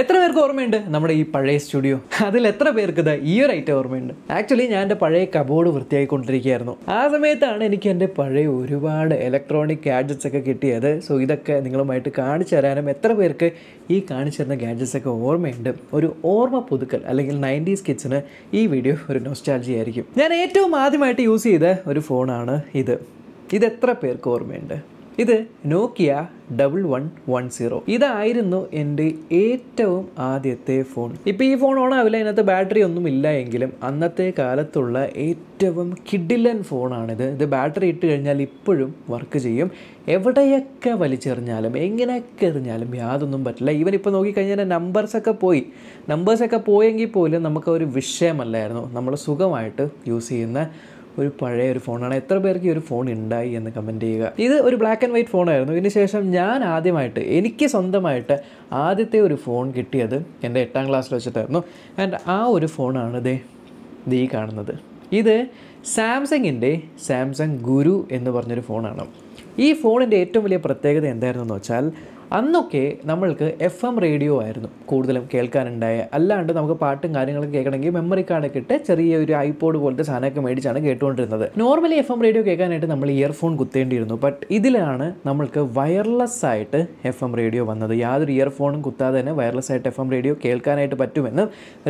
എത്ര പേർക്ക് ഓർമ്മയുണ്ട് നമ്മുടെ ഈ പഴയ സ്റ്റുഡിയോ അതിൽ എത്ര പേർക്ക് ഇത് ഈ ഒരു ഐറ്റം ഓർമ്മയുണ്ട് ആക്ച്വലി ഞാൻ എൻ്റെ പഴയ കബോർഡ് വൃത്തിയായിക്കൊണ്ടിരിക്കുകയായിരുന്നു ആ സമയത്താണ് എനിക്ക് എൻ്റെ പഴയ ഒരുപാട് ഇലക്ട്രോണിക് ഗാഡ്ജറ്റ്സ് ഒക്കെ കിട്ടിയത് സോ ഇതൊക്കെ നിങ്ങളുമായിട്ട് കാണിച്ചു തരാനും എത്ര പേർക്ക് ഈ കാണിച്ചു തരുന്ന ഗാഡ്ജറ്റ്സ് ഒക്കെ ഓർമ്മയുണ്ട് ഒരു ഓർമ്മ പുതുക്കൽ അല്ലെങ്കിൽ നയൻറ്റീസ് കിഡ്സിന് ഈ വീഡിയോ ഒരു നോസ്റ്റാൾജി ആയിരിക്കും ഞാൻ ഏറ്റവും ആദ്യമായിട്ട് യൂസ് ചെയ്ത ഒരു ഫോണാണ് ഇത് ഇത് എത്ര പേർക്ക് ഓർമ്മയുണ്ട് ഇത് Nokia double one one zero ഇതായിരുന്നു എൻ്റെ ഏറ്റവും ആദ്യത്തെ ഫോൺ ഇപ്പം ഈ ഫോൺ ഓൺ ആവില്ല അതിനകത്ത് ബാറ്ററി ഒന്നും ഇല്ല എങ്കിലും അന്നത്തെ കാലത്തുള്ള ഏറ്റവും കിഡിലൻ ഫോണാണിത് ഇത് ബാറ്ററി ഇട്ട് കഴിഞ്ഞാൽ ഇപ്പോഴും വർക്ക് ചെയ്യും എവിടെയൊക്കെ വലിച്ചെറിഞ്ഞാലും എങ്ങനെയൊക്കെ എറിഞ്ഞാലും യാതൊന്നും പറ്റില്ല ഈവൻ ഇപ്പോൾ നോക്കിക്കഴിഞ്ഞാൽ നമ്പേഴ്സൊക്കെ പോയി നമ്പേഴ്സൊക്കെ പോയെങ്കിൽ പോലും നമുക്ക് ഒരു വിഷയമല്ലായിരുന്നു നമ്മൾ സുഖമായിട്ട് യൂസ് ചെയ്യുന്ന ഒരു പഴയ ഒരു ഫോണാണ് എത്ര പേർക്ക് ഈ ഒരു ഫോൺ ഉണ്ടായി എന്ന് കമൻറ്റ് ചെയ്യുക ഇത് ഒരു ബ്ലാക്ക് ആൻഡ് വൈറ്റ് ഫോണായിരുന്നു ഇതിനുശേഷം ഞാൻ ആദ്യമായിട്ട് എനിക്ക് സ്വന്തമായിട്ട് ആദ്യത്തെ ഒരു ഫോൺ കിട്ടിയത് എൻ്റെ എട്ടാം ക്ലാസ്സിൽ വെച്ചിട്ടായിരുന്നു ആൻഡ് ആ ഒരു ഫോണാണ് ഇതേ ഈ കാണുന്നത് ഇത് സാംസങ്ങിൻ്റെ സാംസങ് ഗുരു എന്ന് പറഞ്ഞൊരു ഫോണാണ് ഈ ഫോണിൻ്റെ ഏറ്റവും വലിയ പ്രത്യേകത എന്തായിരുന്നു എന്ന് വെച്ചാൽ അന്നൊക്കെ നമ്മൾക്ക് എഫ് എം റേഡിയോ ആയിരുന്നു കൂടുതലും കേൾക്കാനുണ്ടായ അല്ലാണ്ട് നമുക്ക് പാട്ടും കാര്യങ്ങളൊക്കെ കേൾക്കണമെങ്കിൽ മെമ്മറി കാർഡൊക്കെ ഇട്ട് ചെറിയ ഒരു ഐപോഡ് പോലത്തെ സാധനമൊക്കെ മേടിച്ചാണ് കേട്ടുകൊണ്ടിരുന്നത് നോർമലി എഫ് എം റേഡിയോ കേൾക്കാനായിട്ട് നമ്മൾ ഇയർഫോൺ കുത്തേണ്ടിയിരുന്നു ബട്ട് ഇതിലാണ് നമ്മൾക്ക് വയർലെസ് ആയിട്ട് എഫ് എം റേഡിയോ വന്നത് യാതൊരു ഇയർഫോണും കുത്താതെ തന്നെ വയർലെസ് ആയിട്ട് എഫ് എം റേഡിയോ കേൾക്കാനായിട്ട് പറ്റുമെന്ന്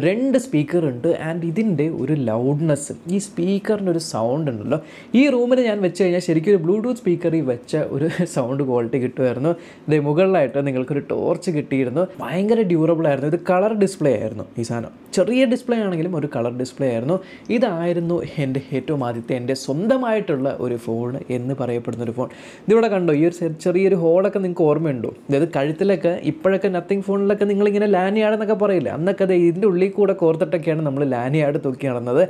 രണ്ട് സ്പീക്കർ ഉണ്ട് ആൻഡ് ഇതിൻ്റെ ഒരു ലൗഡ്നെസ് ഈ സ്പീക്കറിൻ്റെ ഒരു സൗണ്ട് ഉണ്ടല്ലോ ഈ റൂമിൽ ഞാൻ വെച്ച് കഴിഞ്ഞാൽ ശരിക്കും ഒരു ബ്ലൂടൂത്ത് സ്പീക്കറിൽ വെച്ച ഒരു സൗണ്ട് ക്വാളിറ്റി കിട്ടുമായിരുന്നു ഇതേ മുകൾ മുകളിലായിട്ട് ഒരു ടോർച്ച് കിട്ടിയിരുന്നു ഭയങ്കര ഡ്യൂറബിൾ ആയിരുന്നു ഇത് കളർ ഡിസ്പ്ലേ ആയിരുന്നു ഈ സാധനം ചെറിയ ഡിസ്പ്ലേ ആണെങ്കിലും ഒരു കളർ ഡിസ്പ്ലേ ആയിരുന്നു ഇതായിരുന്നു എൻ്റെ ഏറ്റവും ആദ്യത്തെ എൻ്റെ സ്വന്തമായിട്ടുള്ള ഒരു ഫോൺ എന്ന് പറയപ്പെടുന്ന ഒരു ഫോൺ ഇതിവിടെ കണ്ടോ ഈ ഒരു ചെറിയൊരു ഹോളൊക്കെ നിങ്ങൾക്ക് ഓർമ്മയുണ്ടോ അതായത് കഴുത്തിലൊക്കെ ഇപ്പോഴൊക്കെ നത്തിങ് ഫോണിലൊക്കെ നിങ്ങളിങ്ങനെ ലാനിയാടെന്നൊക്കെ പറയില്ല അന്നൊക്കെ അത് ഇതിൻ്റെ ഉള്ളിൽ കൂടെ കോർത്തിട്ടൊക്കെയാണ് നമ്മൾ ലാനിയാട് തൂക്കി നടന്നത്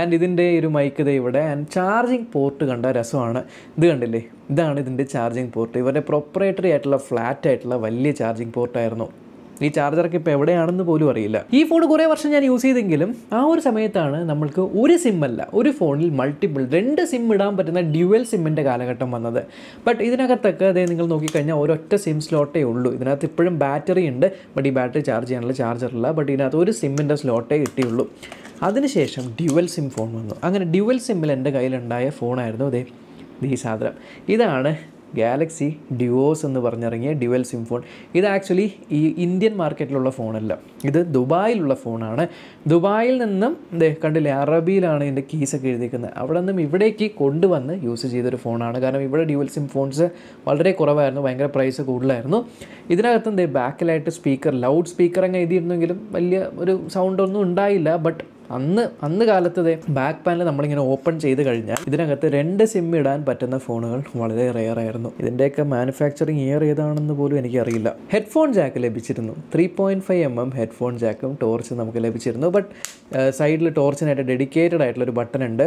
ആൻഡ് ഇതിൻ്റെ ഒരു മൈക്ക് ഇവിടെ ആൻഡ് ചാർജിങ് പോർട്ട് കണ്ട രസമാണ് ഇത് കണ്ടില്ലേ ഇതാണ് ഇതിൻ്റെ ചാർജിങ് പോർട്ട് ഇവരുടെ പ്രൊപ്പറേറ്ററി ആയിട്ടുള്ള ഫ്ലാറ്റ് ആയിട്ടുള്ള വലിയ ചാർജിങ് പോർട്ടായിരുന്നു ഈ ചാർജർക്ക് ഇപ്പോൾ എവിടെയാണെന്ന് പോലും അറിയില്ല ഈ ഫോൺ കുറേ വർഷം ഞാൻ യൂസ് ചെയ്തെങ്കിലും ആ ഒരു സമയത്താണ് നമ്മൾക്ക് ഒരു സിമ്മല്ല ഒരു ഫോണിൽ മൾട്ടിപ്പിൾ രണ്ട് സിം ഇടാൻ പറ്റുന്ന ഡ്യുവൽ സിമ്മിൻ്റെ കാലഘട്ടം വന്നത് ബട്ട് ഇതിനകത്തൊക്കെ അതേ നിങ്ങൾ നോക്കിക്കഴിഞ്ഞാൽ ഒരൊറ്റ സിം സ്ലോട്ടേ ഉള്ളൂ ഇതിനകത്ത് ഇപ്പോഴും ബാറ്ററി ഉണ്ട് ബട്ട് ഈ ബാറ്ററി ചാർജ് ചെയ്യാനുള്ള ചാർജറില്ല ബട്ട് ഇതിനകത്ത് ഒരു സിമ്മിൻ്റെ സ്ലോട്ടേ കിട്ടിയുള്ളൂ അതിനുശേഷം ഡ്യുവൽ സിം ഫോൺ വന്നു അങ്ങനെ ഡ്യുവൽ സിമ്മിൽ എൻ്റെ കയ്യിലുണ്ടായ ഫോണായിരുന്നു അതേ ഈ സാധനം ഇതാണ് ഗാലക്സി ഡ്യുവോസ് എന്ന് പറഞ്ഞിറങ്ങിയ ഡ്യുവൽ സിം ഫോൺ ഇത് ആക്ച്വലി ഈ ഇന്ത്യൻ മാർക്കറ്റിലുള്ള ഫോണല്ല ഇത് ദുബായിലുള്ള ഫോണാണ് ദുബായിൽ നിന്നും ഇതേ കണ്ടില്ലേ അറബിയിലാണ് ഇതിൻ്റെ കീസൊക്കെ എഴുതിയിരിക്കുന്നത് അവിടെ നിന്നും ഇവിടേക്ക് കൊണ്ടുവന്ന് യൂസ് ചെയ്തൊരു ഫോണാണ് കാരണം ഇവിടെ ഡ്യുവൽ സിം ഫോൺസ് വളരെ കുറവായിരുന്നു ഭയങ്കര പ്രൈസ് കൂടുതലായിരുന്നു ഇതിനകത്ത് എന്തേ ബാക്കിലായിട്ട് സ്പീക്കർ ലൗഡ് സ്പീക്കർ അങ്ങ് എഴുതിയിരുന്നെങ്കിലും വലിയ ഒരു സൗണ്ടൊന്നും ഉണ്ടായില്ല ബട്ട് അന്ന് അന്ന് കാലത്തത് ബാക്ക് പാനൽ നമ്മളിങ്ങനെ ഓപ്പൺ ചെയ്ത് കഴിഞ്ഞാൽ ഇതിനകത്ത് രണ്ട് സിം ഇടാൻ പറ്റുന്ന ഫോണുകൾ വളരെ റെയർ ആയിരുന്നു ഇതിൻ്റെയൊക്കെ മാനുഫാക്ചറിങ് ഇയർ ഏതാണെന്ന് പോലും എനിക്കറിയില്ല ഹെഡ്ഫോൺ ജാക്ക് ലഭിച്ചിരുന്നു three point five M M headphone ജാക്കും ടോർച്ച് നമുക്ക് ലഭിച്ചിരുന്നു ബട്ട് സൈഡിൽ ടോർച്ചിനായിട്ട് ഡെഡിക്കേറ്റഡ് ആയിട്ടുള്ള ഒരു ബട്ടൺ ഉണ്ട്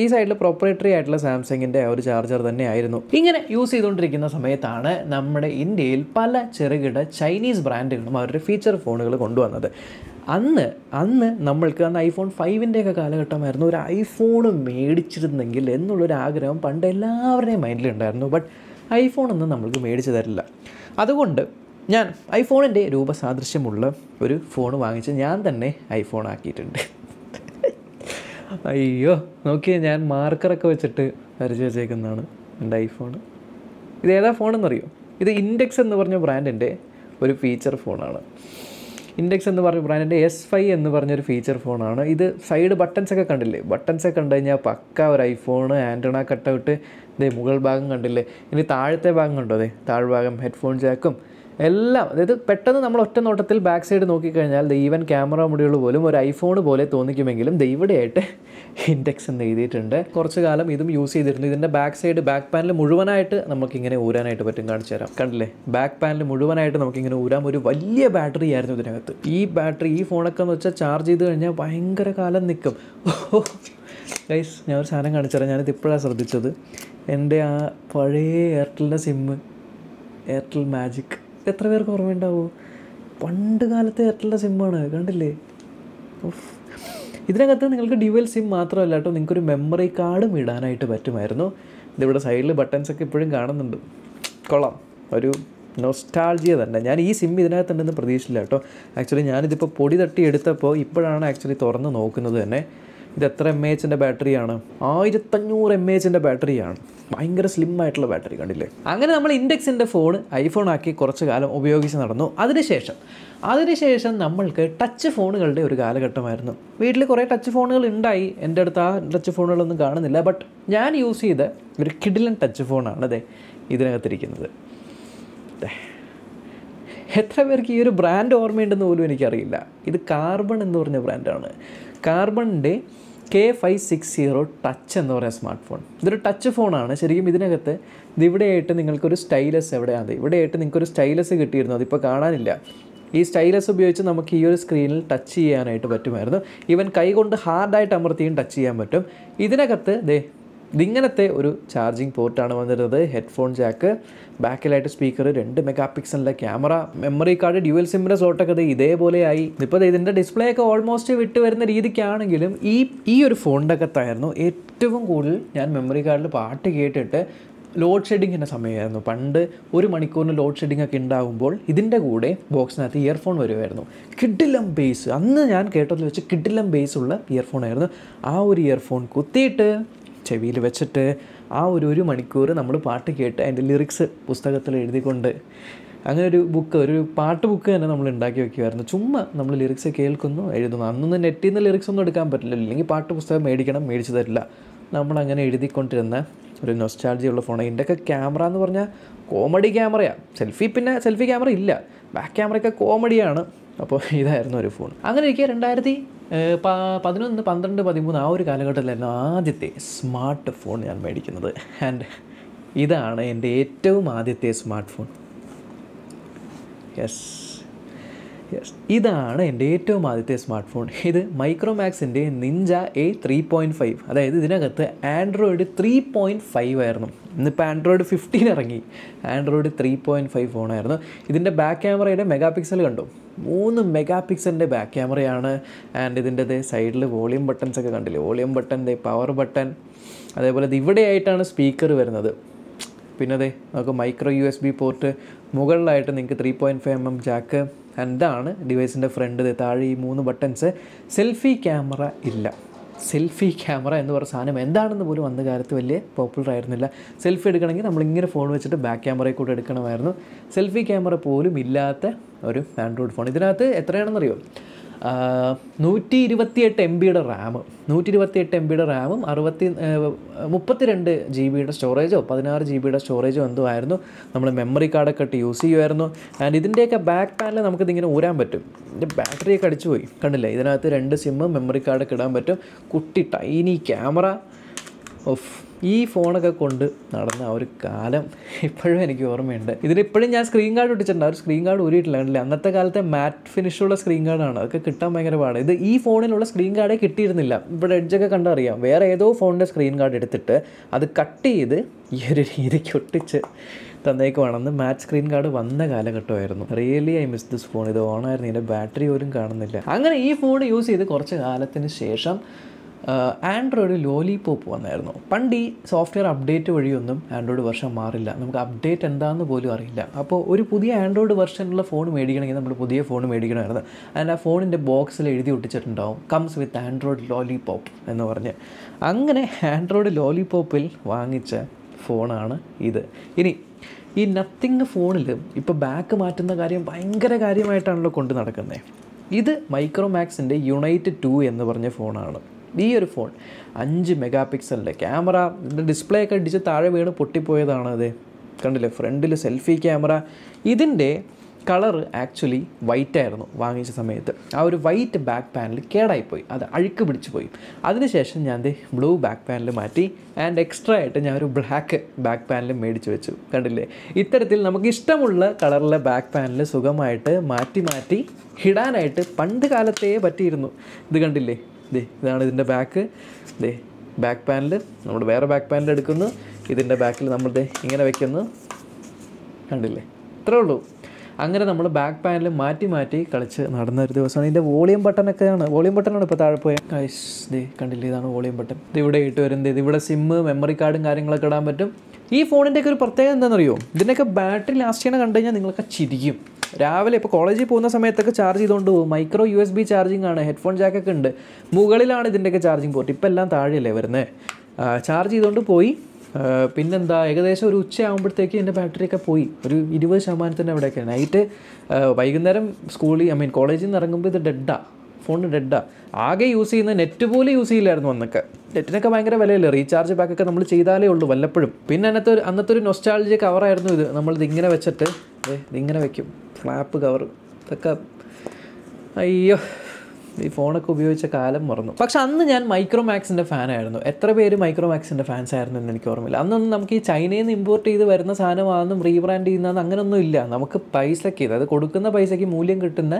ഈ സൈഡിൽ പ്രോപ്പറേറ്ററി ആയിട്ടുള്ള സാംസങ്ങിൻ്റെ ഒരു ചാർജർ തന്നെയായിരുന്നു ഇങ്ങനെ യൂസ് ചെയ്തുകൊണ്ടിരിക്കുന്ന സമയത്താണ് നമ്മുടെ ഇന്ത്യയിൽ പല ചെറുകിട ചൈനീസ് ബ്രാൻഡുകളും അവരുടെ ഫീച്ചർ ഫോണുകൾ കൊണ്ടുവന്നത് അന്ന് അന്ന് നമ്മൾക്ക് അന്ന് ഐഫോൺ ഫൈവിൻ്റെയൊക്കെ കാലഘട്ടമായിരുന്നു ഒരു ഐഫോൺ മേടിച്ചിരുന്നെങ്കിൽ എന്നുള്ളൊരു ആഗ്രഹം പണ്ട് എല്ലാവരുടെയും മൈൻഡിലുണ്ടായിരുന്നു ബട്ട് ഐഫോൺ ഒന്നും നമ്മൾക്ക് മേടിച്ചു തരില്ല അതുകൊണ്ട് ഞാൻ ഐഫോണിൻ്റെ രൂപസാദൃശ്യമുള്ള ഒരു ഫോൺ വാങ്ങിച്ച് ഞാൻ തന്നെ ഐഫോൺ ആക്കിയിട്ടുണ്ട് അയ്യോ നോക്കിയേ ഞാൻ മാർക്കറൊക്കെ വെച്ചിട്ട് വരച്ച് വെച്ചേക്കുന്നതാണ് എൻ്റെ ഐഫോൺ ഇത് ഏതാ ഫോണെന്നറിയോ ഇത് ഇൻഡെക്സ് എന്ന് പറഞ്ഞ ബ്രാൻഡിൻ്റെ ഒരു ഫീച്ചർ ഫോണാണ് ഇൻഡെക്സ് എന്ന് പറഞ്ഞ ബ്രാൻഡിൻ്റെ എസ് ഫൈവ് എന്ന് പറഞ്ഞൊരു ഫീച്ചർ ഫോണാണ് ഇത് സൈഡ് ബട്ടൺസ് ഒക്കെ കണ്ടില്ലേ ബട്ടൺസ് ഒക്കെ കണ്ടു കഴിഞ്ഞാൽ പക്ക ഒരു ഐഫോൺ ആൻറ്റണ കട്ടൗട്ട് ഇതേ മുകൾ ഭാഗം കണ്ടില്ലേ ഇനി താഴത്തെ ഭാഗം കണ്ടോ അതെ താഴ്ഭാഗം ഹെഡ്ഫോൺ ജാക്കും എല്ലാം അതായത് പെട്ടെന്ന് നമ്മൾ ഒറ്റ നോട്ടത്തിൽ ബാക്ക് സൈഡ് നോക്കിക്കഴിഞ്ഞാൽ ഈവൻ ക്യാമറ മുടികൾ പോലും ഒരു ഐഫോൺ പോലെ തോന്നിക്കുമെങ്കിലും ദൈവടെയായിട്ട് ഇൻഡെക്സ് എന്ന് എഴുതിയിട്ടുണ്ട് കുറച്ച് കാലം ഇതും യൂസ് ചെയ്തിരുന്നു ഇതിൻ്റെ ബാക്ക് സൈഡ് ബാക്ക് പാനൽ മുഴുവനായിട്ട് നമുക്കിങ്ങനെ ഊരാനായിട്ട് പറ്റും കാണിച്ചു തരാം കണ്ടില്ലേ ബാക്ക് പാനൽ മുഴുവനായിട്ട് നമുക്കിങ്ങനെ ഊരാം ഒരു വലിയ ബാറ്ററി ആയിരുന്നു ഇതിനകത്ത് ഈ ബാറ്ററി ഈ ഫോണൊക്കെ എന്ന് വെച്ചാൽ ചാർജ് ചെയ്ത് കഴിഞ്ഞാൽ ഭയങ്കര കാലം നിൽക്കും ഗൈസ് ഞാൻ ഒരു സാധനം കാണിച്ചു തരാം ഞാനിത് ഇപ്പോഴാണ് ശ്രദ്ധിച്ചത് എൻ്റെ ആ പഴയ എയർടെലിൻ്റെ സിമ്മ് എയർടെൽ മാജിക് എത്ര പേർക്ക് ഓർമ്മയുണ്ടാവുമോ പണ്ട് കാലത്തെ എയർടെലിൻ്റെ സിമ്മാണ് കണ്ടില്ലേ ഓഫ് ഇതിനകത്ത് നിങ്ങൾക്ക് ഡ്യുവൽ സിം മാത്രമല്ല കേട്ടോ നിങ്ങൾക്കൊരു മെമ്മറി കാർഡും ഇടാനായിട്ട് പറ്റുമായിരുന്നു ഇതിവിടെ സൈഡിൽ ബട്ടൺസ് ഒക്കെ ഇപ്പോഴും കാണുന്നുണ്ട് കൊള്ളാം ഒരു നോസ്റ്റാൾജിയ തന്നെ ഞാൻ ഈ സിം ഇതിനകത്ത് ഉണ്ടെന്ന് പ്രതീക്ഷിച്ചില്ല കേട്ടോ ആക്ച്വലി ഞാനിതിപ്പോൾ പൊടി തട്ടി എടുത്തപ്പോൾ ഇപ്പോഴാണ് ആക്ച്വലി തുറന്ന് നോക്കുന്നത് തന്നെ ഇത് എത്ര എം എ എച്ചിൻ്റെ ബാറ്ററിയാണ് ആയിരത്തഞ്ഞൂറ് എം എ എച്ചിൻ്റെ ബാറ്ററിയാണ് ഭയങ്കര സ്ലിം ആയിട്ടുള്ള ബാറ്ററി കണ്ടില്ലേ അങ്ങനെ നമ്മൾ ഇൻഡെക്സിൻ്റെ ഫോൺ ഐഫോൺ ആക്കി കുറച്ച് കാലം ഉപയോഗിച്ച് നടന്നു അതിനുശേഷം അതിനുശേഷം നമ്മൾക്ക് ടച്ച് ഫോണുകളുടെ ഒരു കാലഘട്ടമായിരുന്നു വീട്ടിൽ കുറേ ടച്ച് ഫോണുകൾ ഉണ്ടായി എൻ്റെ അടുത്ത് ആ ടച്ച് ഫോണുകളൊന്നും കാണുന്നില്ല ബട്ട് ഞാൻ യൂസ് ചെയ്ത ഒരു കിഡിലൻ ടച്ച് ഫോണാണ് അതെ ഇതിനകത്തിരിക്കുന്നത് എത്ര പേർക്ക് ഈ ഒരു ബ്രാൻഡ് ഓർമ്മയുണ്ടെന്ന് പോലും എനിക്കറിയില്ല ഇത് കാർബൺ എന്ന് പറഞ്ഞ ബ്രാൻഡാണ് കാർബണിൻ്റെ K five six zero touch എന്ന് പറയുന്ന സ്മാർട്ട് ഫോൺ ഇതൊരു ടച്ച് ഫോണാണ് ശരിക്കും ഇതിനകത്ത് ഇതിവിടെയായിട്ട് നിങ്ങൾക്കൊരു സ്റ്റൈലസ് എവിടെയാണ് അത് ഇവിടെയായിട്ട് നിങ്ങൾക്കൊരു സ്റ്റൈലസ് കിട്ടിയിരുന്നു അതിപ്പോൾ കാണാനില്ല ഈ സ്റ്റൈലസ് ഉപയോഗിച്ച് നമുക്ക് ഈ ഒരു സ്ക്രീനിൽ ടച്ച് ചെയ്യാനായിട്ട് പറ്റുമായിരുന്നു ഈവൻ കൈകൊണ്ട് ഹാർഡായിട്ട് അമർത്തിയും ടച്ച് ചെയ്യാൻ പറ്റും ഇതിനകത്ത് ദേ ഇതിങ്ങനത്തെ ഒരു ചാർജിങ് പോർട്ടാണ് വന്നിരുന്നത് ഹെഡ്ഫോൺ ജാക്ക് ബാക്കിലായിട്ട് സ്പീക്കർ രണ്ട് മെഗാ പിക്സലിൻ്റെ ക്യാമറ മെമ്മറി കാർഡ് ഡ്യുവൽ സിമ്മിൻ്റെ സോട്ടൊക്കെ ഇത് ഇതേപോലെയായി ഇപ്പോൾ ഇതിൻ്റെ ഡിസ്പ്ലേ ഒക്കെ ഓൾമോസ്റ്റ് വിട്ട് വരുന്ന രീതിക്കാണെങ്കിലും ഈ ഈ ഒരു ഫോണിൻ്റെ അകത്തായിരുന്നു ഏറ്റവും കൂടുതൽ ഞാൻ മെമ്മറി കാർഡിൽ പാട്ട് കേട്ടിട്ട് ലോഡ് ഷെഡിങ്ങിൻ്റെ സമയമായിരുന്നു പണ്ട് ഒരു മണിക്കൂറിന് ലോഡ് ഷെഡിംഗ് ഒക്കെ ഉണ്ടാകുമ്പോൾ ഇതിൻ്റെ കൂടെ ബോക്സിനകത്ത് ഇയർഫോൺ വരുമായിരുന്നു കിഡിലം ബേസ് അന്ന് ഞാൻ കേട്ടതിൽ വെച്ച് കിഡിലം ബേസ് ഉള്ള ഇയർഫോൺ ആയിരുന്നു ആ ഒരു ഇയർഫോൺ കുത്തിയിട്ട് ചെവിയിൽ വെച്ചിട്ട് ആ ഒരു ഒരു മണിക്കൂർ നമ്മൾ പാട്ട് കേട്ട് അതിൻ്റെ ലിറിക്സ് പുസ്തകത്തിൽ എഴുതിക്കൊണ്ട് അങ്ങനെ ഒരു ബുക്ക് ഒരു പാട്ട് ബുക്ക് തന്നെ നമ്മൾ ഉണ്ടാക്കി വെക്കുമായിരുന്നു ചുമ്മാ നമ്മൾ ലിറിക്സ് കേൾക്കുന്നു എഴുതുന്നു അന്നൊന്നും നെറ്റിൽ നിന്ന് ലിറിക്സ് ഒന്നും എടുക്കാൻ പറ്റില്ല അല്ലെങ്കിൽ പാട്ട് പുസ്തകം മേടിക്കണം മേടിച്ചു തരില്ല നമ്മളങ്ങനെ എഴുതിക്കൊണ്ടിരുന്ന ഒരു നൊസ്റ്റാൾജിയുള്ള ഫോൺ ഒക്കെ ക്യാമറ എന്ന് പറഞ്ഞാൽ കോമഡി ക്യാമറയാണ് സെൽഫി പിന്നെ സെൽഫി ക്യാമറ ഇല്ല ബാക്ക് ക്യാമറയൊക്കെ കോമഡിയാണ് അപ്പോൾ ഇതായിരുന്നു ഒരു ഫോൺ അങ്ങനെ ഇരിക്കുക രണ്ടായിരത്തി പതിനൊന്ന് പന്ത്രണ്ട് പതിമൂന്ന് ആ ഒരു കാലഘട്ടത്തിലായിരുന്നു ആദ്യത്തെ സ്മാർട്ട് ഫോൺ ഞാൻ മേടിക്കുന്നത് ആൻഡ് ഇതാണ് എൻ്റെ ഏറ്റവും ആദ്യത്തെ സ്മാർട്ട് ഫോൺ യെസ് യെസ് ഇതാണ് എൻ്റെ ഏറ്റവും ആദ്യത്തെ സ്മാർട്ട് ഫോൺ ഇത് മൈക്രോമാക്സിൻ്റെ Ninja A three point five അതായത് ഇതിനകത്ത് ആൻഡ്രോയിഡ് ത്രീ പോയിൻറ്റ് ഫൈവ് ആയിരുന്നു ഇന്നിപ്പോൾ ആൻഡ്രോയിഡ് ഫിഫ്റ്റീൻ ഇറങ്ങി ആൻഡ്രോയിഡ് ത്രീ പോയിൻറ്റ് ഫൈവ് ഫോണായിരുന്നു ഇതിൻ്റെ ബാക്ക് ക്യാമറയുടെ മെഗാ പിക്സൽ കണ്ടു മൂന്ന് മെഗാ പിക്സലിൻ്റെ ബാക്ക് ക്യാമറയാണ് ആൻഡ് ഇതിൻ്റെ സൈഡിൽ വോളിയം ബട്ടൺസ് ഒക്കെ കണ്ടില്ലേ വോളിയം ബട്ടൺ ദേ പവർ ബട്ടൺ അതേപോലെ ഇത് ഇവിടെയായിട്ടാണ് സ്പീക്കർ വരുന്നത് പിന്നെ അതെ നമുക്ക് micro U S B port മുകളിലായിട്ട് നിങ്ങൾക്ക് three point five M M Jack എന്താണ് ഡിവൈസിൻ്റെ ഫ്രണ്ട് താഴെ ഈ മൂന്ന് ബട്ടൺസ് സെൽഫി ക്യാമറ ഇല്ല സെൽഫി ക്യാമറ എന്ന് പറഞ്ഞ സാധനം എന്താണെന്ന് പോലും അന്ന് കാലത്ത് വലിയ പോപ്പുലർ ആയിരുന്നില്ല സെൽഫി എടുക്കണമെങ്കിൽ നമ്മളിങ്ങനെ ഫോൺ വെച്ചിട്ട് ബാക്ക് ക്യാമറയിൽ കൂടെ എടുക്കണമായിരുന്നു സെൽഫി ക്യാമറ പോലും ഇല്ലാത്ത ഒരു ആൻഡ്രോയിഡ് ഫോൺ ഇതിനകത്ത് എത്രയാണെന്നറിയോ നൂറ്റി ഇരുപത്തിയെട്ട് എം ബിയുടെ റാമ് നൂറ്റി ഇരുപത്തിയെട്ട് എം ബിയുടെ റാമും അറുപത്തി മുപ്പത്തിരണ്ട് ജി ബിയുടെ സ്റ്റോറേജോ പതിനാറ് ജി ബിയുടെ സ്റ്റോറേജോ എന്തോ ആയിരുന്നു നമ്മൾ മെമ്മറി കാർഡൊക്കെ ഇട്ട് യൂസ് ചെയ്യുമായിരുന്നു ആൻഡ് ഇതിൻ്റെയൊക്കെ ബാക്ക് നമുക്ക് നമുക്കിതിങ്ങനെ ഊരാൻ പറ്റും ഇതിൻ്റെ ബാറ്ററിയൊക്കെ അടിച്ചുപോയി കണ്ടില്ലേ ഇതിനകത്ത് രണ്ട് സിമ്മും മെമ്മറി കാർഡൊക്കെ ഇടാൻ പറ്റും കുട്ടി ടൈനി ക്യാമറ ഓഫ് ഈ ഫോണൊക്കെ കൊണ്ട് നടന്ന ആ ഒരു കാലം ഇപ്പോഴും എനിക്ക് ഓർമ്മയുണ്ട് ഇതിലിപ്പോഴും ഞാൻ സ്ക്രീൻ കാർഡ് ഇട്ടിട്ടുണ്ട് ആ ഒരു സ്ക്രീൻ കാർഡ് ഊരിയിട്ടില്ല അന്നത്തെ കാലത്തെ മാറ്റ് ഫിനിഷുള്ള സ്ക്രീൻ കാർഡാണ് അതൊക്കെ കിട്ടാൻ ഭയങ്കര പാടാണ് ഇത് ഈ ഫോണിലുള്ള സ്ക്രീൻ കാർഡേ കിട്ടിയിരുന്നില്ല ഇവിടെ എഡ്ജൊക്കെ കണ്ടറിയാം വേറെ ഏതോ ഫോണിൻ്റെ സ്ക്രീൻ കാർഡ് എടുത്തിട്ട് അത് കട്ട് ചെയ്ത് ഈ ഒരു രീതിക്ക് ഒട്ടിച്ച് തന്നേക്കുവാണെന്ന് മാറ്റ് സ്ക്രീൻ കാർഡ് വന്ന കാലഘട്ടമായിരുന്നു really I miss this phone ഇത് ഓണായിരുന്നു ഇതിൻ്റെ ബാറ്ററി പോലും കാണുന്നില്ല അങ്ങനെ ഈ ഫോൺ യൂസ് ചെയ്ത് കുറച്ച് കാലത്തിന് ശേഷം ആൻഡ്രോയിഡ് ലോലിപോപ്പ് വന്നായിരുന്നു പണ്ട് ഈ സോഫ്റ്റ്വെയർ അപ്ഡേറ്റ് വഴിയൊന്നും ആൻഡ്രോയിഡ് വെർഷൻ മാറില്ല നമുക്ക് അപ്ഡേറ്റ് എന്താണെന്ന് പോലും അറിയില്ല അപ്പോൾ ഒരു പുതിയ ആൻഡ്രോയിഡ് വെർഷനുള്ള ഫോൺ മേടിക്കണമെങ്കിൽ നമ്മൾ പുതിയ ഫോൺ മേടിക്കണമായിരുന്നു അതിന് ആ ഫോണിൻ്റെ ബോക്സിൽ എഴുതി ഒട്ടിച്ചിട്ടുണ്ടാവും കംസ് വിത്ത് ആൻഡ്രോയിഡ് ലോലിപോപ്പ് എന്ന് പറഞ്ഞ് അങ്ങനെ ആൻഡ്രോയിഡ് ലോലിപോപ്പിൽ വാങ്ങിച്ച ഫോണാണ് ഇത് ഇനി ഈ നത്തിങ് ഫോണിൽ ഇപ്പോൾ ബാക്ക് മാറ്റുന്ന കാര്യം ഭയങ്കര കാര്യമായിട്ടാണല്ലോ കൊണ്ട് നടക്കുന്നത് ഇത് മൈക്രോമാക്സിൻ്റെ യുണൈറ്റ് ടു എന്ന് പറഞ്ഞ ഫോണാണ് ഈ ഒരു ഫോൺ അഞ്ച് മെഗാ പിക്സലിൻ്റെ ക്യാമറ ഡിസ്പ്ലേ ഒക്കെ അടിച്ച് താഴെ വീണ് പൊട്ടിപ്പോയതാണ് അത് കണ്ടില്ലേ ഫ്രണ്ടിൽ സെൽഫി ക്യാമറ ഇതിൻ്റെ കളർ ആക്ച്വലി വൈറ്റ് ആയിരുന്നു വാങ്ങിച്ച സമയത്ത് ആ ഒരു വൈറ്റ് ബാക്ക് പാനൽ കേടായിപ്പോയി അത് അഴുക്ക് പിടിച്ചു പോയി അതിനുശേഷം ഞാൻ ബ്ലൂ ബാക്ക് പാനൽ മാറ്റി ആൻഡ് എക്സ്ട്രാ ആയിട്ട് ഞാൻ ഒരു ബ്ലാക്ക് ബാക്ക് പാനൽ മേടിച്ച് വെച്ചു കണ്ടില്ലേ ഇത്തരത്തിൽ നമുക്ക് ഇഷ്ടമുള്ള കളറിലെ ബാക്ക് പാനൽ സുഖമായിട്ട് മാറ്റി മാറ്റി ഇടാനായിട്ട് പണ്ട് കാലത്തേ പറ്റിയിരുന്നു ഇത് കണ്ടില്ലേ ദേ ഇതാണ് ഇതിൻ്റെ ബാക്ക് ദേ ബാക്ക് പാനൽ നമ്മൾ വേറെ ബാക്ക് പാനൽ എടുക്കുന്നു ഇതിൻ്റെ ബാക്കിൽ നമ്മൾ ദേ ഇങ്ങനെ വെക്കുന്നു കണ്ടില്ലേ ഇത്രേ ഉള്ളൂ അങ്ങനെ നമ്മൾ ബാക്ക് പാനൽ മാറ്റി മാറ്റി കളിച്ച് നടന്ന ഒരു ദിവസമാണ് ഇതിൻ്റെ വോളിയം ബട്ടനൊക്കെയാണ് വോളിയം ആണ് ഇപ്പോൾ താഴെ പോയ കൈസ് ദേ കണ്ടില്ലേ ഇതാണ് വോളിയം ബട്ടൺ ഇത് ഇവിടെ ഇട്ട് വരുന്നത് ഇത് ഇവിടെ സിമ്മ് മെമ്മറി കാർഡും കാര്യങ്ങളൊക്കെ ഇടാൻ പറ്റും ഈ ഫോണിൻ്റെയൊക്കെ ഒരു പ്രത്യേകത എന്താണെന്നറിയോ ഇതിൻ്റെയൊക്കെ ബാറ്ററി ലാസ്റ്റ് ചെയ്യണ കണ്ടു കഴിഞ്ഞാൽ നിങ്ങളൊക്കെ ചിരിക്കും രാവിലെ ഇപ്പോൾ കോളേജിൽ പോകുന്ന സമയത്തൊക്കെ ചാർജ് ചെയ്തുകൊണ്ട് പോകും micro U S B charging ആണ് ഹെഡ്ഫോൺ ജാക്കൊക്കെ ഉണ്ട് മുകളിലാണ് ഇതിൻ്റെയൊക്കെ ചാർജിങ് പോർട്ട് ഇപ്പോൾ എല്ലാം താഴെയല്ലേ വരുന്നത് ചാർജ് ചെയ്തുകൊണ്ട് പോയി പിന്നെന്താ ഏകദേശം ഒരു ഉച്ചയാകുമ്പോഴത്തേക്ക് എൻ്റെ ബാറ്ററിയൊക്കെ പോയി ഒരു ഇരുപത് ശതമാനത്തിൻ്റെ അവിടെയൊക്കെ നൈറ്റ് വൈകുന്നേരം സ്കൂളിൽ ഐ മീൻ കോളേജിൽ നിന്ന് ഇറങ്ങുമ്പോൾ ഇത് ഡെഡാണ് ഫോൺ ഡെഡാണ് ആകെ യൂസ് ചെയ്യുന്ന നെറ്റ് പോലും യൂസ് ചെയ്യില്ലായിരുന്നു അന്നൊക്കെ നെറ്റിനൊക്കെ ഭയങ്കര വിലയല്ലേ റീചാർജ് പാക്കൊക്കെ നമ്മൾ ചെയ്താലേ ഉള്ളൂ വല്ലപ്പോഴും പിന്നെ അന്നത്തെ ഒരു അന്നത്തെ ഒരു നൊസ്റ്റാളജി കവറായിരുന്നു ഇത് നമ്മളിത് ഇങ്ങനെ വെച്ചിട്ട് ഇതിങ്ങനെ വെക്കും ഫ്ലാപ്പ് കവർ ഇതൊക്കെ അയ്യോ ഈ ഫോണൊക്കെ ഉപയോഗിച്ച കാലം മറന്നു പക്ഷെ അന്ന് ഞാൻ ഫാൻ ഫാനായിരുന്നു എത്ര പേര് മൈക്രോമാക്സിന്റെ ഫാൻസ് ആയിരുന്നു എന്ന് എനിക്ക് ഓർമ്മയില്ല അന്നൊന്നും നമുക്ക് ഈ ചൈനയിൽ നിന്ന് ഇമ്പോർട്ട് ചെയ്ത് വരുന്ന സാധനമാണെന്നും റീബ്രാൻഡ് ചെയ്യുന്നതെന്ന് അങ്ങനെയൊന്നും ഇല്ല നമുക്ക് പൈസയ്ക്ക് അതായത് കൊടുക്കുന്ന പൈസയ്ക്ക് മൂല്യം കിട്ടുന്ന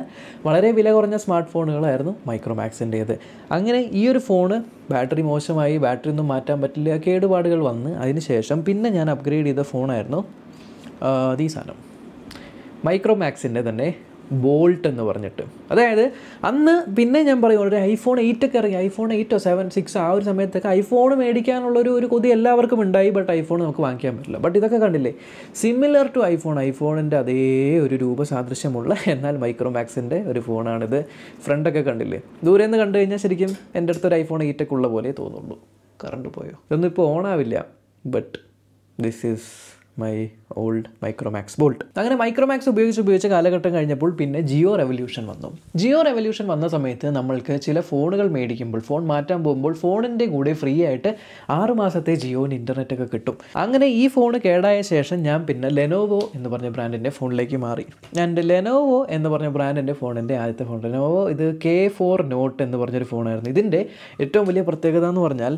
വളരെ വില കുറഞ്ഞ സ്മാർട്ട് ഫോണുകളായിരുന്നു മൈക്രോമാക്സിൻ്റേത് അങ്ങനെ ഈ ഒരു ഫോണ് ബാറ്ററി മോശമായി ബാറ്ററി ഒന്നും മാറ്റാൻ പറ്റില്ല കേടുപാടുകൾ വന്ന് അതിനുശേഷം പിന്നെ ഞാൻ അപ്ഗ്രേഡ് ചെയ്ത ഫോണായിരുന്നു ഈ സാധനം മൈക്രോമാക്സിൻ്റെ തന്നെ ബോൾട്ട് എന്ന് പറഞ്ഞിട്ട് അതായത് അന്ന് പിന്നെ ഞാൻ പറയും ഒരു ഐഫോൺ എയ്റ്റ് ഒക്കെ ഇറങ്ങി ഐഫോൺ എയ്റ്റോ സെവൻ സിക്സ് ആ ഒരു സമയത്തൊക്കെ ഐഫോൺ മേടിക്കാനുള്ളൊരു ഒരു കൊതി എല്ലാവർക്കും ഉണ്ടായി ബട്ട് ഐഫോൺ നമുക്ക് വാങ്ങിക്കാൻ പറ്റില്ല ബട്ട് ഇതൊക്കെ കണ്ടില്ലേ സിമിലർ ടു ഐഫോൺ ഐഫോണിൻ്റെ അതേ ഒരു രൂപസാദൃശ്യമുള്ള എന്നാൽ മൈക്രോമാക്സിൻ്റെ ഒരു ഫോണാണിത് ഫ്രണ്ടൊക്കെ കണ്ടില്ലേ ദൂരെ നിന്ന് കണ്ടു കഴിഞ്ഞാൽ ശരിക്കും എൻ്റെ അടുത്തൊരു ഐഫോൺ എയ്റ്റ് ഒക്കെ ഉള്ള പോലെ തോന്നുള്ളൂ കറണ്ട് പോയോ ഇതൊന്നും ഇപ്പോൾ ഓണാവില്ല but this is my old Micromax Bolt അങ്ങനെ മൈക്രോമാക്സ് ഉപയോഗിച്ച് ഉപയോഗിച്ച കാലഘട്ടം കഴിഞ്ഞപ്പോൾ പിന്നെ ജിയോ റെവല്യൂഷൻ വന്നു ജിയോ റെവല്യൂഷൻ വന്ന സമയത്ത് നമ്മൾക്ക് ചില ഫോണുകൾ മേടിക്കുമ്പോൾ ഫോൺ മാറ്റാൻ പോകുമ്പോൾ ഫോണിൻ്റെ കൂടെ ഫ്രീ ആയിട്ട് ആറ് മാസത്തെ ജിയോന് ഇൻ്റർനെറ്റ് ഒക്കെ കിട്ടും അങ്ങനെ ഈ ഫോൺ കേടായ ശേഷം ഞാൻ പിന്നെ ലെനോവോ എന്ന് പറഞ്ഞ ബ്രാൻഡിൻ്റെ ഫോണിലേക്ക് മാറി ആൻഡ് ലെനോവോ എന്ന് പറഞ്ഞ ബ്രാൻഡിൻ്റെ ഫോണിൻ്റെ ആദ്യത്തെ ഫോൺ ലെനോവോ ഇത് കെ ഫോർ നോട്ട് എന്ന് പറഞ്ഞൊരു ഫോണായിരുന്നു ഇതിൻ്റെ ഏറ്റവും വലിയ പ്രത്യേകത എന്ന് പറഞ്ഞാൽ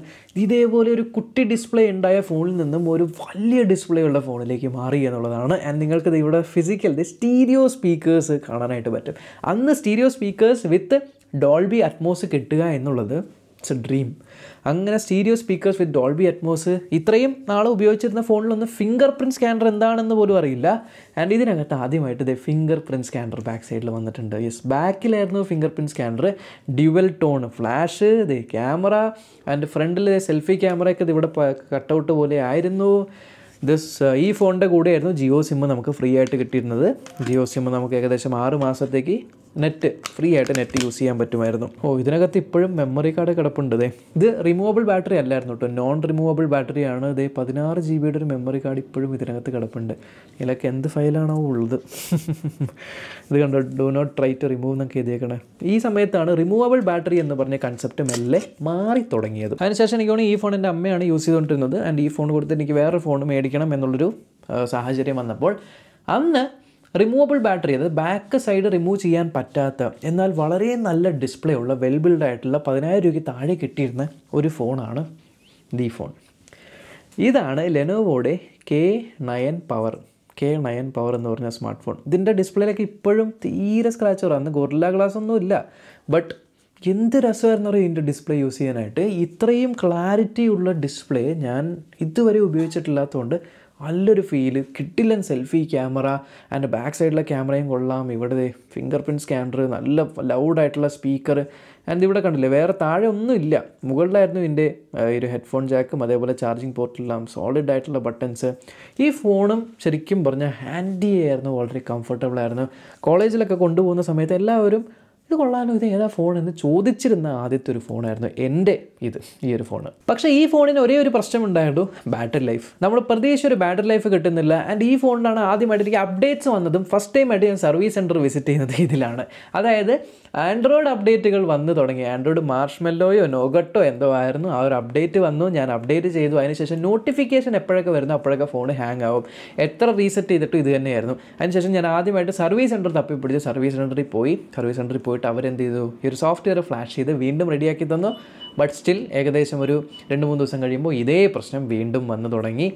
ഇതേപോലെ ഒരു കുട്ടി ഡിസ്പ്ലേ ഉണ്ടായ ഫോണിൽ നിന്നും ഒരു വലിയ ഡിസ്പ്ലേ ഉള്ള ഫോണിലേക്ക് മാറി എന്നുള്ളതാണ് ആൻഡ് നിങ്ങൾക്കത് ഇവിടെ ഫിസിക്കൽ സ്റ്റീരിയോ സ്പീക്കേഴ്സ് കാണാനായിട്ട് പറ്റും അന്ന് stereo speakers with Dolby Atmos കിട്ടുക എന്നുള്ളത് ഇറ്റ്സ് എ ഡ്രീം അങ്ങനെ stereo speakers with Dolby Atmos ഇത്രയും നാളെ ഉപയോഗിച്ചിരുന്ന ഫോണിലൊന്ന് ഫിംഗർ പ്രിൻറ്റ് സ്കാനർ എന്താണെന്ന് പോലും അറിയില്ല ആൻഡ് ഇതിനകത്ത് ആദ്യമായിട്ട് ഇതേ ഫിംഗർ പ്രിൻറ്റ് സ്കാനർ ബാക്ക് സൈഡിൽ വന്നിട്ടുണ്ട് യെസ് ബാക്കിലായിരുന്നു fingerprint scanner dual tone flash ഇതേ ക്യാമറ ആൻഡ് ഫ്രണ്ടിലെ സെൽഫി ക്യാമറയൊക്കെ ഇത് ഇവിടെ കട്ടൗട്ട് പോലെ ആയിരുന്നു ദിസ് uh, ഈ ഫോണിൻ്റെ കൂടെയായിരുന്നു ജിയോ സിമ്മ് നമുക്ക് ഫ്രീ ആയിട്ട് കിട്ടിയിരുന്നത് ജിയോ സിമ്മ് നമുക്ക് ഏകദേശം ആറ് മാസത്തേക്ക് നെറ്റ് ഫ്രീ ആയിട്ട് നെറ്റ് യൂസ് ചെയ്യാൻ പറ്റുമായിരുന്നു ഓ ഇതിനകത്ത് ഇപ്പോഴും മെമ്മറി കാർഡ് കിടപ്പുണ്ട് ഇത് റിമൂവബിൾ ബാറ്ററി അല്ലായിരുന്നു കേട്ടോ നോൺ റിമൂവബിൾ ബാറ്ററി ആണ് ഇതേ പതിനാറ് ജി ബിയുടെ ഒരു മെമ്മറി കാർഡ് ഇപ്പോഴും ഇതിനകത്ത് കിടപ്പുണ്ട് ഇതിലൊക്കെ എന്ത് ഫയലാണോ ഉള്ളത് ഇത് കണ്ടോ do not try to remove എന്നൊക്കെ എഴുതിയേക്കണേ ഈ സമയത്താണ് റിമൂവബിൾ ബാറ്ററി എന്ന് പറഞ്ഞ കൺസെപ്റ്റ് മെല്ലെ മാറി തുടങ്ങിയത് അതിനുശേഷം എനിക്ക് തോന്നുന്നു ഈ ഫോൺ എൻ്റെ അമ്മയാണ് യൂസ് ചെയ്തുകൊണ്ടിരുന്നത് ആൻഡ് ഈ ഫോൺ കൊടുത്ത് എനിക്ക് വേറെ ഫോൺ മേടിക്കണം എന്നുള്ളൊരു സാഹചര്യം വന്നപ്പോൾ അന്ന് റിമൂവബിൾ ബാറ്ററി അതായത് ബാക്ക് സൈഡ് റിമൂവ് ചെയ്യാൻ പറ്റാത്ത എന്നാൽ വളരെ നല്ല ഡിസ്പ്ലേ ഉള്ള വെൽ ബിൽഡ് ആയിട്ടുള്ള പതിനായിരം രൂപയ്ക്ക് താഴെ കിട്ടിയിരുന്ന ഒരു ഫോണാണ് ദി ഫോൺ ഇതാണ് ലെനോവോയുടെ K nine power K nine power എന്ന് പറഞ്ഞ സ്മാർട്ട് ഫോൺ ഇതിൻ്റെ ഡിസ്പ്ലേയിലൊക്കെ ഇപ്പോഴും തീരെ സ്ക്രാച്ച് വരാന്ന് ഗൊറില്ല ഗ്ലാസ് ഒന്നും ഇല്ല ബട്ട് എന്ത് രസമായിരുന്നു അറിയാം ഇതിൻ്റെ ഡിസ്പ്ലേ യൂസ് ചെയ്യാനായിട്ട് ഇത്രയും ക്ലാരിറ്റി ഉള്ള ഡിസ്പ്ലേ ഞാൻ ഇതുവരെ ഉപയോഗിച്ചിട്ടില്ലാത്തതുകൊണ്ട് നല്ലൊരു ഫീല് കിട്ടില്ലൻ സെൽഫി ക്യാമറ ആൻഡ് ബാക്ക് സൈഡിലെ ക്യാമറയും കൊള്ളാം ഇവിടെ ഫിംഗർ പ്രിൻറ്റ് സ്കാനർ നല്ല ലൗഡായിട്ടുള്ള സ്പീക്കർ ആൻഡ് ഇവിടെ കണ്ടില്ലേ വേറെ താഴെ ഒന്നും ഇല്ല മുകളിലായിരുന്നു ഇതിൻ്റെ ഒരു ഹെഡ്ഫോൺ ജാക്കും അതേപോലെ ചാർജിങ് പോർട്ടെല്ലാം സോളിഡ് ആയിട്ടുള്ള ബട്ടൺസ് ഈ ഫോണും ശരിക്കും പറഞ്ഞാൽ ഹാൻഡി ആയിരുന്നു വളരെ കംഫർട്ടബിൾ ആയിരുന്നു കോളേജിലൊക്കെ കൊണ്ടുപോകുന്ന സമയത്ത് എല്ലാവരും ഇത് കൊള്ളാലോ ഇത് ഏതാ ഫോൺ എന്ന് ചോദിച്ചിരുന്ന ആദ്യത്തെ ഒരു ഫോണായിരുന്നു എൻ്റെ ഇത് ഈ ഒരു ഫോണ് പക്ഷേ ഈ ഫോണിന് ഒരേ ഒരു പ്രശ്നം ഉണ്ടായിരുന്നു ബാറ്ററി ലൈഫ് നമ്മൾ പ്രതീക്ഷ ഒരു ബാറ്ററി ലൈഫ് കിട്ടുന്നില്ല ആൻഡ് ഈ ഫോണിലാണ് ആദ്യമായിട്ട് എനിക്ക് അപ്ഡേറ്റ്സ് വന്നതും ഫസ്റ്റ് ടൈം ആയിട്ട് ഞാൻ സർവീസ് സെൻറ്റർ വിസിറ്റ് ചെയ്യുന്നത് ഇതിലാണ് അതായത് ആൻഡ്രോയിഡ് അപ്ഡേറ്റുകൾ വന്നു തുടങ്ങി ആൻഡ്രോയിഡ് മാർഷ്മെല്ലോയോ നോഗട്ടോ എന്തോ ആയിരുന്നു ആ ഒരു അപ്ഡേറ്റ് വന്നു ഞാൻ അപ്ഡേറ്റ് ചെയ്തു അതിനുശേഷം നോട്ടിഫിക്കേഷൻ എപ്പോഴൊക്കെ വരുന്നു അപ്പോഴൊക്കെ ഫോൺ ഹാങ് ആവും എത്ര റീസെറ്റ് ചെയ്തിട്ടും ഇത് തന്നെയായിരുന്നു അതിനുശേഷം ഞാൻ ആദ്യമായിട്ട് സർവീസ് സെൻറ്റർ തപ്പിപ്പിടിച്ച് സർവീസ് സെൻറ്ററിൽ പോയി സർവീസ് സെൻറ്ററിൽ പോയി പോയിട്ട് അവരെന്ത് ചെയ്തു ഈ ഒരു സോഫ്റ്റ്വെയർ ഫ്ലാഷ് ചെയ്ത് വീണ്ടും റെഡിയാക്കി തന്നു ബട്ട് സ്റ്റിൽ ഏകദേശം ഒരു രണ്ട് മൂന്ന് ദിവസം കഴിയുമ്പോൾ ഇതേ പ്രശ്നം വീണ്ടും വന്നു തുടങ്ങി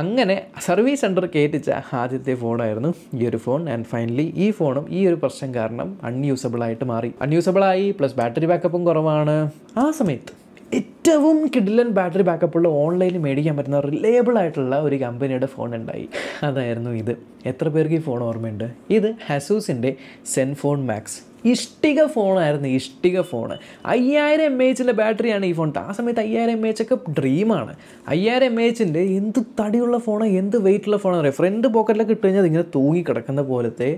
അങ്ങനെ സർവീസ് സെൻ്റർ കയറ്റിച്ച ആദ്യത്തെ ഫോണായിരുന്നു ഈ ഒരു ഫോൺ ആൻഡ് ഫൈനലി ഈ ഫോണും ഈ ഒരു പ്രശ്നം കാരണം അൺയൂസബിളായിട്ട് മാറി അൺയൂസബിളായി പ്ലസ് ബാറ്ററി ബാക്കപ്പും കുറവാണ് ആ സമയത്ത് ഏറ്റവും കിഡിലൻ ബാറ്ററി ബാക്കപ്പുള്ള ഓൺലൈനിൽ മേടിക്കാൻ പറ്റുന്ന റിലയബിൾ ആയിട്ടുള്ള ഒരു കമ്പനിയുടെ ഫോൺ ഉണ്ടായി അതായിരുന്നു ഇത് എത്ര പേർക്ക് ഈ ഫോൺ ഓർമ്മയുണ്ട് ഇത് ഹസൂസിൻ്റെ സെൻഫോൺ മാക്സ് ഇഷ്ടിക ഫോണായിരുന്നു ഇഷ്ടിക ഫോൺ അയ്യായിരം എം എച്ചിൻ്റെ ബാറ്ററിയാണ് ഈ ഫോൺ ആ സമയത്ത് അയ്യായിരം എം എച്ച് ഒക്കെ ഡ്രീമാണ് അയ്യായിരം എം എച്ചിൻ്റെ എന്ത് തടിയുള്ള ഫോണോ എന്ത് വെയിറ്റുള്ള ഫോണോ പറയാം ഫ്രണ്ട് പോക്കറ്റിലൊക്കെ ഇട്ട് കഴിഞ്ഞാൽ അതിങ്ങനെ തൂങ്ങി കിടക്കുന്ന പോലത്തെ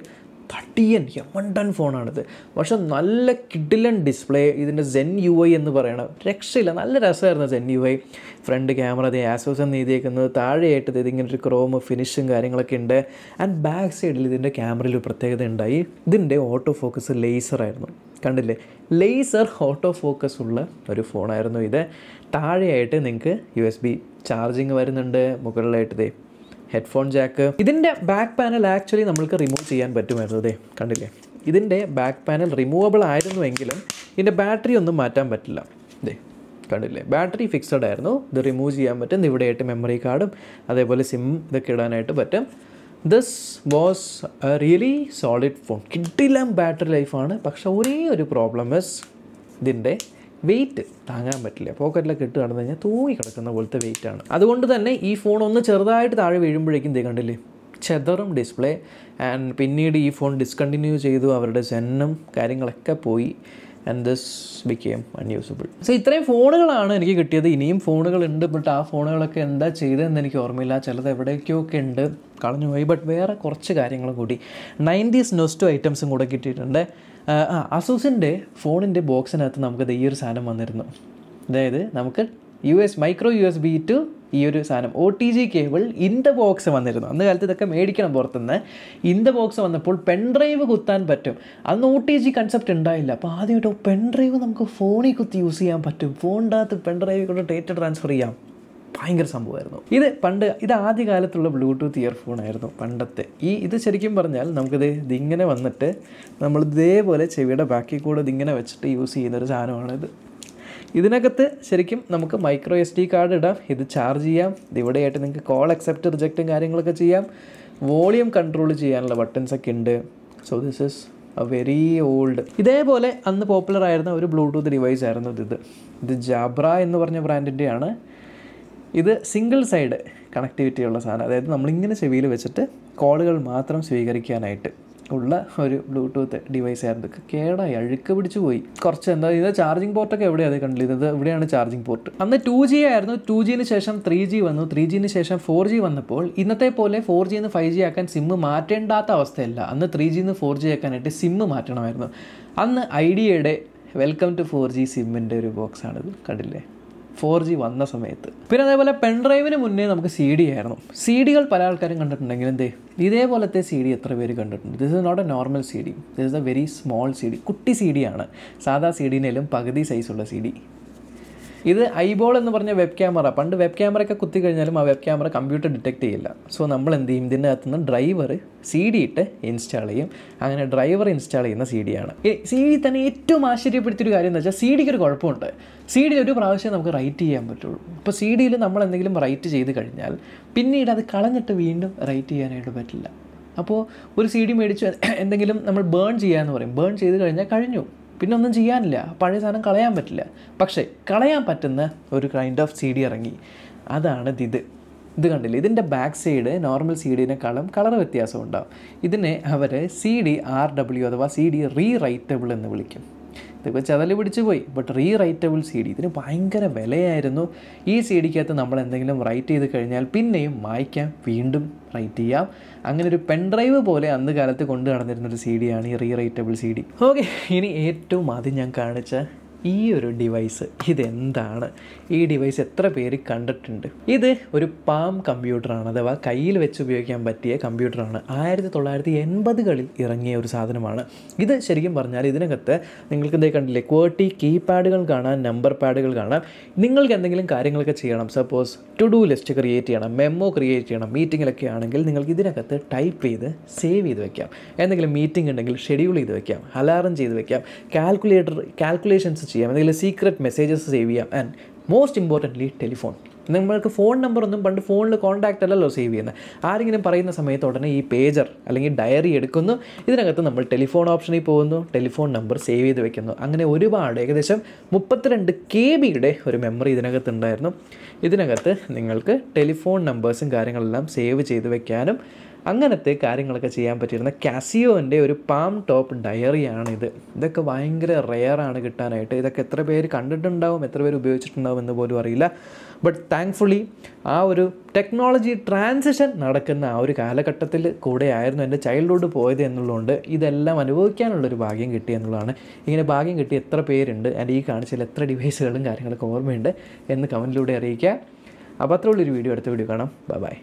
തട്ടിയൻ എമണ്ടൻ ഫോണാണിത് പക്ഷെ നല്ല കിഡിലൻ ഡിസ്പ്ലേ ഇതിൻ്റെ സെൻ യു ഐ എന്ന് പറയണ രക്ഷയില്ല നല്ല രസമായിരുന്നു Zen U I front camera അത് ആസോസ് എന്ന് എഴുതിയേക്കുന്നത് താഴെയായിട്ട് ഇത് ഇങ്ങനെ ഒരു ക്രോം ഫിനിഷും കാര്യങ്ങളൊക്കെ ഉണ്ട് ആൻഡ് ബാക്ക് സൈഡിൽ ഇതിൻ്റെ ക്യാമറയിൽ പ്രത്യേകത ഉണ്ടായി ഇതിൻ്റെ ഓട്ടോ ഫോക്കസ് ലേസറായിരുന്നു കണ്ടില്ലേ ലേസർ ഓട്ടോ ഫോക്കസ് ഉള്ള ഒരു ഫോണായിരുന്നു ഇത് താഴെയായിട്ട് നിങ്ങൾക്ക് യു എസ് ബി ചാർജിങ് വരുന്നുണ്ട് മുകളിലായിട്ട് ഇതേ ഹെഡ്ഫോൺ ജാക്ക് ഇതിൻ്റെ ബാക്ക് പാനൽ ആക്ച്വലി നമ്മൾക്ക് റിമൂവ് ചെയ്യാൻ പറ്റുമായിരുന്നു അതെ കണ്ടില്ലേ ഇതിൻ്റെ ബാക്ക് പാനൽ റിമൂവബിൾ ആയിരുന്നുവെങ്കിലും ഇതിൻ്റെ ബാറ്ററി ഒന്നും മാറ്റാൻ പറ്റില്ല അതെ കണ്ടില്ലേ ബാറ്ററി ഫിക്സഡ് ആയിരുന്നു ഇത് റിമൂവ് ചെയ്യാൻ പറ്റും ഇവിടെയായിട്ട് മെമ്മറി കാർഡും അതേപോലെ സിം ഇതൊക്കെ ഇടാനായിട്ട് പറ്റും this was a really solid phone കിട്ടില്ല ബാറ്ററി ലൈഫാണ് പക്ഷേ ഒരേ ഒരു പ്രോബ്ലം ഇസ് ഇതിൻ്റെ വെയിറ്റ് താങ്ങാൻ പറ്റില്ല പോക്കറ്റിലൊക്കെ ഇട്ട് കടന്നു കഴിഞ്ഞാൽ തൂങ്ങി കിടക്കുന്ന പോലത്തെ വെയിറ്റാണ് അതുകൊണ്ട് തന്നെ ഈ ഫോൺ ഒന്ന് ചെറുതായിട്ട് താഴെ വീഴുമ്പോഴേക്കും ദേ കണ്ടില്ലേ ചെതറും ഡിസ്പ്ലേ ആൻഡ് പിന്നീട് ഈ ഫോൺ ഡിസ്കണ്ടിന്യൂ ചെയ്തു അവരുടെ സെന്നും കാര്യങ്ങളൊക്കെ പോയി and this became unusable so ഇത്രയും ഫോണുകളാണ് എനിക്ക് കിട്ടിയത് ഇനിയും ഫോണുകൾ ഉണ്ട് ബട്ട് ആ ഫോണുകളൊക്കെ എന്താ ചെയ്തതെന്ന് എനിക്ക് ഓർമ്മയില്ല ചിലത് എവിടേക്കൊക്കെ ഉണ്ട് കളഞ്ഞുപോയി ബട്ട് വേറെ കുറച്ച് കാര്യങ്ങളും കൂടി നയൻറ്റീസ് നോസ്റ്റോ ഐറ്റംസും കൂടെ കിട്ടിയിട്ടുണ്ട് ആ അസൂസിൻ്റെ ഫോണിൻ്റെ ബോക്സിനകത്ത് നമുക്കത് ഈ ഒരു സാധനം വന്നിരുന്നു അതായത് നമുക്ക് U S micro U S B to ഈ ഒരു സാധനം O T G cable in the box വന്നിരുന്നു അന്ന് കാലത്ത് ഇതൊക്കെ മേടിക്കണം പുറത്തുനിന്ന് ഇന്ത ബോക്സ് വന്നപ്പോൾ ഡ്രൈവ് കുത്താൻ പറ്റും അന്ന് ഒ ടി ജി കൺസെപ്റ്റ് ഉണ്ടായില്ല അപ്പോൾ ആദ്യമായിട്ട് ഡ്രൈവ് നമുക്ക് ഫോണിൽ കുത്തി യൂസ് ചെയ്യാൻ പറ്റും ഫോണിൻ്റെ അകത്ത് ഡ്രൈവ് കൊണ്ട് ഡേറ്റ ട്രാൻസ്ഫർ ചെയ്യാം ഭയങ്കര സംഭവമായിരുന്നു ഇത് പണ്ട് ഇത് ആദ്യകാലത്തുള്ള കാലത്തുള്ള ബ്ലൂടൂത്ത് ഇയർഫോൺ ആയിരുന്നു പണ്ടത്തെ ഈ ഇത് ശരിക്കും പറഞ്ഞാൽ നമുക്കിത് ഇതിങ്ങനെ വന്നിട്ട് നമ്മൾ ഇതേപോലെ ചെവിയുടെ ബാക്കി കൂടെ ഇതിങ്ങനെ വെച്ചിട്ട് യൂസ് ചെയ്യുന്നൊരു സാധനമാണിത് ഇതിനകത്ത് ശരിക്കും നമുക്ക് മൈക്രോ എസ് ഡി കാർഡ് ഇടാം ഇത് ചാർജ് ചെയ്യാം ഇവിടെയായിട്ട് നിങ്ങൾക്ക് കോൾ അക്സെപ്റ്റ് റിജക്റ്റും കാര്യങ്ങളൊക്കെ ചെയ്യാം വോളിയം കൺട്രോൾ ചെയ്യാനുള്ള ബട്ടൺസൊക്കെ ഉണ്ട് so this is a very old ഇതേപോലെ അന്ന് പോപ്പുലർ ആയിരുന്ന ഒരു ബ്ലൂടൂത്ത് ഡിവൈസ് ആയിരുന്നു ഇത് ഇത് ജാബ്ര എന്ന് പറഞ്ഞ ബ്രാൻഡിൻ്റെയാണ് ഇത് സിംഗിൾ സൈഡ് കണക്ടിവിറ്റി ഉള്ള സാധനം അതായത് നമ്മളിങ്ങനെ ചെവിയിൽ വെച്ചിട്ട് കോളുകൾ മാത്രം സ്വീകരിക്കാനായിട്ട് ഉള്ള ഒരു ബ്ലൂടൂത്ത് ഡിവൈസ് ആയിരുന്നു കേടായി അഴുക്ക് പിടിച്ചു പോയി കുറച്ച് എന്താ ഇത് ചാർജിങ് പോർട്ടൊക്കെ എവിടെയാണ് കണ്ടില്ല ഇത് ഇവിടെയാണ് ചാർജിങ് പോർട്ട് അന്ന് ടു ജി ആയിരുന്നു ടു ജിന് ശേഷം ത്രീ ജി വന്നു ത്രീ ജിന് ശേഷം ഫോർ ജി വന്നപ്പോൾ ഇന്നത്തെ പോലെ ഫോർ നിന്ന് ഫൈവ് ജി ആക്കാൻ സിമ്മ് മാറ്റേണ്ടാത്ത അവസ്ഥയല്ല അന്ന് ത്രീ ജിന്ന് ഫോർ ജി ആക്കാനായിട്ട് സിമ്മ് മാറ്റണമായിരുന്നു അന്ന് ഐഡിയയുടെ വെൽക്കം ടു ഫോർ ജി സിമ്മിൻ്റെ ഒരു ബോക്സാണിത് കണ്ടില്ലേ ഫോർ ജി വന്ന സമയത്ത് പിന്നെ അതേപോലെ പെൺഡ്രൈവിന് മുന്നേ നമുക്ക് സി ഡി ആയിരുന്നു സി ഡികൾ പല ആൾക്കാരും കണ്ടിട്ടുണ്ടെങ്കിൽ എന്തേ ഇതേപോലത്തെ സി ഡി എത്ര പേര് കണ്ടിട്ടുണ്ട് this is not a normal C D this is a very small C D കുട്ടി സി ഡി ആണ് സാധാ സി ഡിനേലും പകുതി സൈസുള്ള സി ഡി ഇത് ഐബോൾ എന്ന് പറഞ്ഞ വെബ് ക്യാമറ പണ്ട് വെബ് ക്യാമറയൊക്കെ കുത്തി കഴിഞ്ഞാലും ആ വെബ് ക്യാമറ കമ്പ്യൂട്ടർ ഡിറ്റക്ട് ചെയ്യില്ല സോ നമ്മൾ എന്ത് ചെയ്യും ഇതിൻ്റെ അകത്തുനിന്ന് ഡ്രൈവർ സി ഡി ഇട്ട് ഇൻസ്റ്റാൾ ചെയ്യും അങ്ങനെ ഡ്രൈവർ ഇൻസ്റ്റാൾ ചെയ്യുന്ന സി ആണ് സി ഡി തന്നെ ഏറ്റവും ആശ്ചര്യപ്പെടുത്തിയൊരു കാര്യം എന്ന് വെച്ചാൽ സി ഡിക്ക് ഒരു കുഴപ്പമുണ്ട് സി ഡിയിൽ ഒരു പ്രാവശ്യം നമുക്ക് റൈറ്റ് ചെയ്യാൻ പറ്റുള്ളൂ അപ്പോൾ സി ഡിയിൽ നമ്മൾ എന്തെങ്കിലും റൈറ്റ് ചെയ്ത് കഴിഞ്ഞാൽ പിന്നീട് അത് കളഞ്ഞിട്ട് വീണ്ടും റൈറ്റ് ചെയ്യാനായിട്ട് പറ്റില്ല അപ്പോൾ ഒരു സി ഡി മേടിച്ച് എന്തെങ്കിലും നമ്മൾ ബേൺ ചെയ്യാമെന്ന് പറയും ബേൺ ചെയ്ത് കഴിഞ്ഞാൽ കഴിഞ്ഞു പിന്നെ ഒന്നും ചെയ്യാനില്ല പഴയ സാധനം കളയാൻ പറ്റില്ല പക്ഷേ കളയാൻ പറ്റുന്ന ഒരു കൈൻഡ് ഓഫ് സി ഡി ഇറങ്ങി അതാണ് ഇത് ഇത് കണ്ടില്ല ഇതിൻ്റെ ബാക്ക് സൈഡ് നോർമൽ സി ഡിനേക്കാളും കളർ വ്യത്യാസം ഉണ്ടാവും ഇതിനെ അവർ സി ഡി ആർ ഡബ്ല്യു അഥവാ സി ഡി റീ റൈറ്റബിൾ എന്ന് വിളിക്കും ഇതൊക്കെ ചതല് പിടിച്ച് പോയി but rewritable C D ഇതിന് ഭയങ്കര വിലയായിരുന്നു ഈ സി ഡിക്കകത്ത് നമ്മൾ എന്തെങ്കിലും റൈറ്റ് ചെയ്ത് കഴിഞ്ഞാൽ പിന്നെയും മായ്ക്കാം വീണ്ടും റൈറ്റ് ചെയ്യാം അങ്ങനെ ഒരു പെൻ ഡ്രൈവ് പോലെ അന്ന് കാലത്ത് കൊണ്ടു നടന്നിരുന്നൊരു സി ഡിയാണ് ഈ rewritable C D okay ഇനി ഏറ്റവും ആദ്യം ഞാൻ കാണിച്ച ഈ ഒരു ഡിവൈസ് ഇതെന്താണ് ഈ ഡിവൈസ് എത്ര പേര് കണ്ടിട്ടുണ്ട് ഇത് ഒരു പാം കമ്പ്യൂട്ടറാണ് അഥവാ കയ്യിൽ വെച്ച് ഉപയോഗിക്കാൻ പറ്റിയ കമ്പ്യൂട്ടറാണ് ആയിരത്തി തൊള്ളായിരത്തി എൺപതുകളിൽ ഇറങ്ങിയ ഒരു സാധനമാണ് ഇത് ശരിക്കും പറഞ്ഞാൽ ഇതിനകത്ത് നിങ്ങൾക്ക് എന്തേ കണ്ടില്ലേ ക്വേർട്ടി കീപാഡുകൾ കാണാം നമ്പർ പാഡുകൾ കാണാം നിങ്ങൾക്ക് എന്തെങ്കിലും കാര്യങ്ങളൊക്കെ ചെയ്യണം suppose to do list create ചെയ്യണം മെമ്മോ ക്രിയേറ്റ് ചെയ്യണം മീറ്റിങ്ങിലൊക്കെ ആണെങ്കിൽ നിങ്ങൾക്ക് ഇതിനകത്ത് ടൈപ്പ് ചെയ്ത് സേവ് ചെയ്ത് വെക്കാം എന്തെങ്കിലും മീറ്റിംഗ് ഉണ്ടെങ്കിൽ ഷെഡ്യൂൾ ചെയ്ത് വെക്കാം അലാറം ചെയ്ത് വെക്കാം കാൽക്കുലേറ്റർ കാൽക്കുലേഷൻസ് ചെയ്യാം എന്തെങ്കിലും സീക്രട്ട് മെസ്സേജസ് സേവ് ചെയ്യാം ആൻഡ് മോസ്റ്റ് ഇമ്പോർട്ടൻ്റ്ലി ടെലിഫോൺ നമ്മൾക്ക് ഫോൺ നമ്പറൊന്നും പണ്ട് ഫോണിൽ കോൺടാക്റ്റ് അല്ലല്ലോ സേവ് ചെയ്യുന്നത് ആരെങ്കിലും പറയുന്ന സമയത്ത് ഉടനെ ഈ പേജർ അല്ലെങ്കിൽ ഡയറി എടുക്കുന്നു ഇതിനകത്ത് നമ്മൾ ടെലിഫോൺ ഓപ്ഷനിൽ പോകുന്നു ടെലിഫോൺ നമ്പർ സേവ് ചെയ്ത് വെക്കുന്നു അങ്ങനെ ഒരുപാട് ഏകദേശം മുപ്പത്തിരണ്ട് കെ ബിയുടെ ഒരു മെമ്മറി ഇതിനകത്ത് ഉണ്ടായിരുന്നു ഇതിനകത്ത് നിങ്ങൾക്ക് ടെലിഫോൺ നമ്പേഴ്സും കാര്യങ്ങളെല്ലാം സേവ് ചെയ്ത് വെക്കാനും അങ്ങനത്തെ കാര്യങ്ങളൊക്കെ ചെയ്യാൻ പറ്റിയിരുന്ന കാസിയോൻ്റെ ഒരു പാം ടോപ്പ് ഡയറിയാണിത് ഇതൊക്കെ ഭയങ്കര റെയറാണ് കിട്ടാനായിട്ട് ഇതൊക്കെ എത്ര പേര് കണ്ടിട്ടുണ്ടാവും എത്ര പേര് ഉപയോഗിച്ചിട്ടുണ്ടാവും എന്ന് പോലും അറിയില്ല ബട്ട് താങ്ക്ഫുള്ളി ആ ഒരു ടെക്നോളജി ട്രാൻസിഷൻ നടക്കുന്ന ആ ഒരു കാലഘട്ടത്തിൽ കൂടെ ആയിരുന്നു എൻ്റെ ചൈൽഡ്ഹുഡ് പോയത് എന്നുള്ളതുകൊണ്ട് ഇതെല്ലാം അനുഭവിക്കാനുള്ളൊരു ഭാഗ്യം കിട്ടി എന്നുള്ളതാണ് ഇങ്ങനെ ഭാഗ്യം കിട്ടി എത്ര പേരുണ്ട് എൻ്റെ ഈ കാണിച്ചാൽ എത്ര ഡിവൈസുകളും കാര്യങ്ങളൊക്കെ ഓർമ്മയുണ്ട് എന്ന് കമൻറ്റിലൂടെ അറിയിക്കുക അപ്പോൾ അത്രയുള്ളൊരു വീഡിയോ അടുത്ത വീഡിയോ കാണാം ബൈ ബൈ